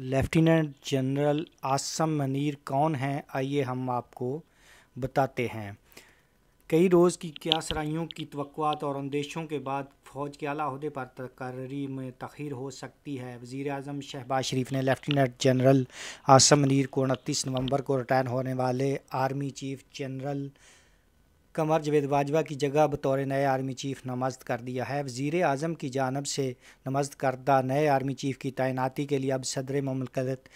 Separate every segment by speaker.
Speaker 1: lieutenant general Assam Munir कौन हैं आइए हम आपको बताते हैं कई रोज़ की क्या सराइयों की तवक़ात और अंदेशों के बाद फ़ौज के अला अहदे पर तकर्री में तखीर हो सकती है वज़ी अजम शहबाज शरीफ ने लेफ्टिनेंट जनरल आसम मनीर को उनतीस नवंबर को रिटायर होने वाले army chief general Qamar Javed Bajwa की जगह बतौर नए आर्मी चीफ नमाज कर दिया है वजीर अजम की जानब से नमाज करदा नए आर्मी चीफ की तैनाती के लिए अब सदर ममलकत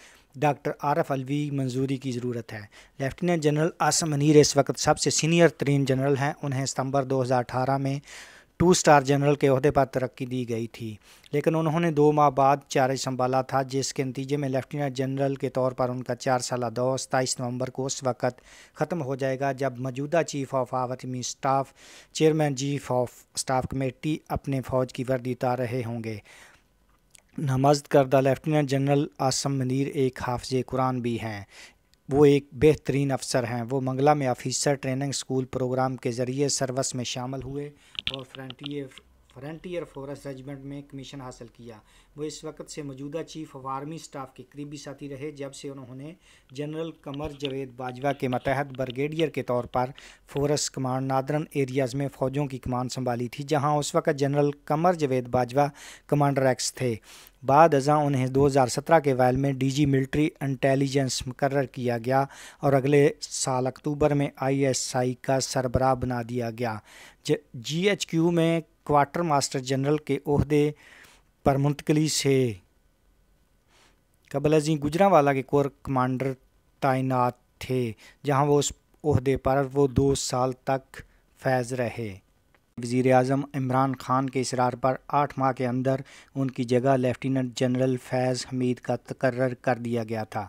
Speaker 1: डॉक्टर आरफ अलवी मंजूरी की ज़रूरत है लेफ्टिनेंट जनरल आसम मनीर इस वक्त सबसे सीनियर तरीन जनरल हैं उन्हें सितंबर 2018 में टू स्टार जनरल के अहदे पर तरक्की दी गई थी लेकिन उन्होंने दो माह बाद चार्ज संभाला था जिसके नतीजे में लेफ्टिनेंट जनरल के तौर पर उनका चार साल दौर सताईस नवंबर को उस वक़्त ख़त्म हो जाएगा जब मौजूदा चीफ ऑफ आवतमी staff chairman chief of staff committee अपने फ़ौज की वर्दी उतार रहे होंगे नमाज करदा लेफ्टिनेंट जनरल आसम मनीर एक हाफज कुरान भी हैं वो एक बेहतरीन अफसर हैं वो मंगला में ऑफिसर ट्रेनिंग स्कूल प्रोग्राम के ज़रिए सर्विस में शामिल हुए और फ्रंटियर फ्रंटियर फॉरेस्ट रेजिमेंट में कमीशन हासिल किया वो इस वक्त से मौजूदा चीफ ऑफ आर्मी स्टाफ के करीबी साथी रहे जब से उन्होंने जनरल कमर जवेद बाजवा के मतहत ब्रिगेडियर के तौर पर फॉरेस्ट कमांड नादरन एरियाज़ में फ़ौजों की कमान संभाली थी जहां उस वक्त general Qamar Javed Bajwa commander x थे बाद अजा उन्हें 2017 के वायल में डीजी मिलिट्री इंटेलिजेंस मुकर किया गया और अगले साल अक्टूबर में आईएसआई का सरबराह बना दिया गया जीएचक्यू में क्वार्टर मास्टर जनरल के अहदे पर मुंतकली से कबल अजी गुजरावाला के कोर कमांडर तैनात थे जहां वो उस अहदे पर वो दो साल तक फैज़ रहे वजीर अजम इमरान खान के इसरार पर आठ माह के अंदर उनकी जगह लेफ्टिनेंट जनरल फैज़ हमीद का तकर्र कर दिया गया था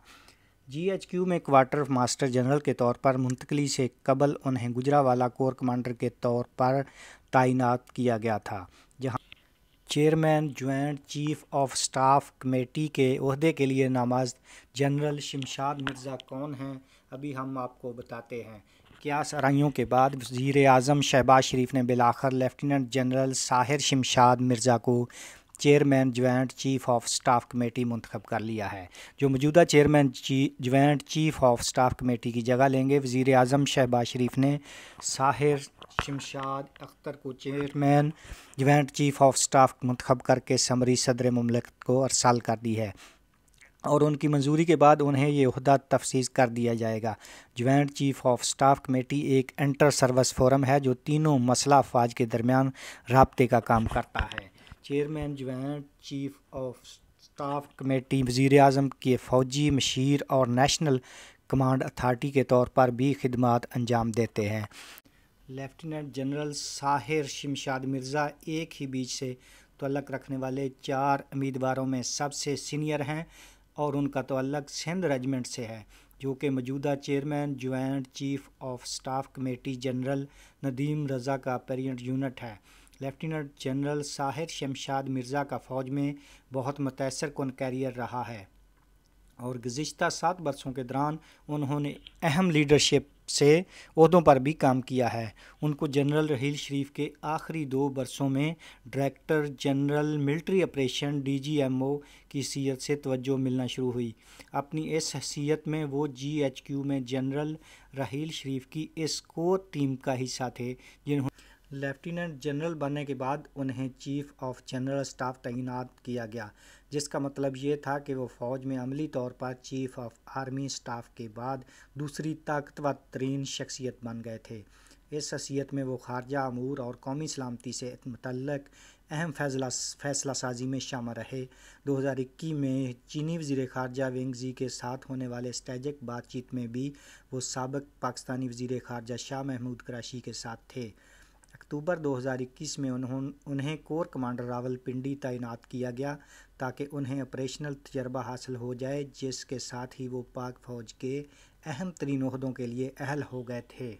Speaker 1: जी एच क्यू में क्वार्टर मास्टर जनरल के तौर पर मुंतकली से कबल उन्हें गुजरावाला कोर कमांडर के तौर पर तैनात किया गया था जहाँ chairman joint chief of staff committee के अहदे के लिए नामजद जनरल शमशाद मिर्ज़ा कौन हैं अभी हम आपको बताते हैं क्या सराइयों के बाद वज़ी अजम शहबाज शरीफ ने बिलाखर लेफ्टिनेंट जनरल साहिर शमशाद मिर्ज़ा को chairman joint chief of staff committee मंतखब कर लिया है जो मौजूदा चेयरमैन ची joint chief of staff committee की जगह लेंगे वजीर अजम शहबाज शरीफ ने साहिर शमशाद अख्तर को chairman joint chief of staff मंतखब करके समरी सदर ममलिक को अरसाल कर दी है और उनकी मंजूरी के बाद उन्हें ये अहदा तफसीज़ कर दिया जाएगा joint chief of staff committee एक इंटर सर्विस फोरम है जो तीनों मसला अफवाज के दरमियान रबते का काम करता है chairman joint chief of staff committee वजीर अजम के फ़ौजी मशीर और नेशनल कमांड अथार्टी के तौर पर भी खदमात अंजाम देते हैं लेफ्टिनेंट जनरल साहिर शमशाद मिर्ज़ा एक ही बीच से तलक रखने वाले चार उम्मीदवारों में सबसे सीनियर हैं और उनका तो अलग सिंध रेजिमेंट से है जो कि मौजूदा chairman joint chief of staff committee general Nadeem Raza का पेरियंट यूनिट है लेफ्टिनेंट जनरल साहिर शमशाद मिर्ज़ा का फ़ौज में बहुत मुतासर कन कैरियर रहा है और गुज्त सात बरसों के दौरान उन्होंने अहम लीडरशिप से अहदों पर भी काम किया है उनको जनरल रहील शरीफ के आखिरी दो बरसों में director general military operation DGMO की सीत से तवज्जो मिलना शुरू हुई अपनी इस हैसीत में वो जीएचक्यू में जनरल रहील शरीफ की इस कोर टीम का हिस्सा थे जिन्होंने लेफ्टिनेंट जनरल बनने के बाद उन्हें चीफ ऑफ जनरल स्टाफ तैनात किया गया जिसका मतलब ये था कि वो फ़ौज में अमली तौर पर चीफ ऑफ आर्मी स्टाफ के बाद दूसरी ताकतवर तरीन शख्सियत बन गए थे इस हसीियत में वो खारजा अमूर और कौमी सलामती से मतलब अहम फैसला फैसला साजी में शामिल रहे 2021 में चीनी वजीर खारजा वेंगजी के साथ होने वाले स्ट्रेजिक बातचीत में भी वो सबक पाकिस्तानी वजीर खारजा शाह महमूद कराशी के साथ थे अक्टूबर 2021 में उन्होंने उन्हें कोर कमांडर रावलपिंडी तैनात किया गया ताकि उन्हें ऑपरेशनल तजर्बा हासिल हो जाए जिसके साथ ही वो पाक फ़ौज के अहम तरीन अहदों के लिए अहल हो गए थे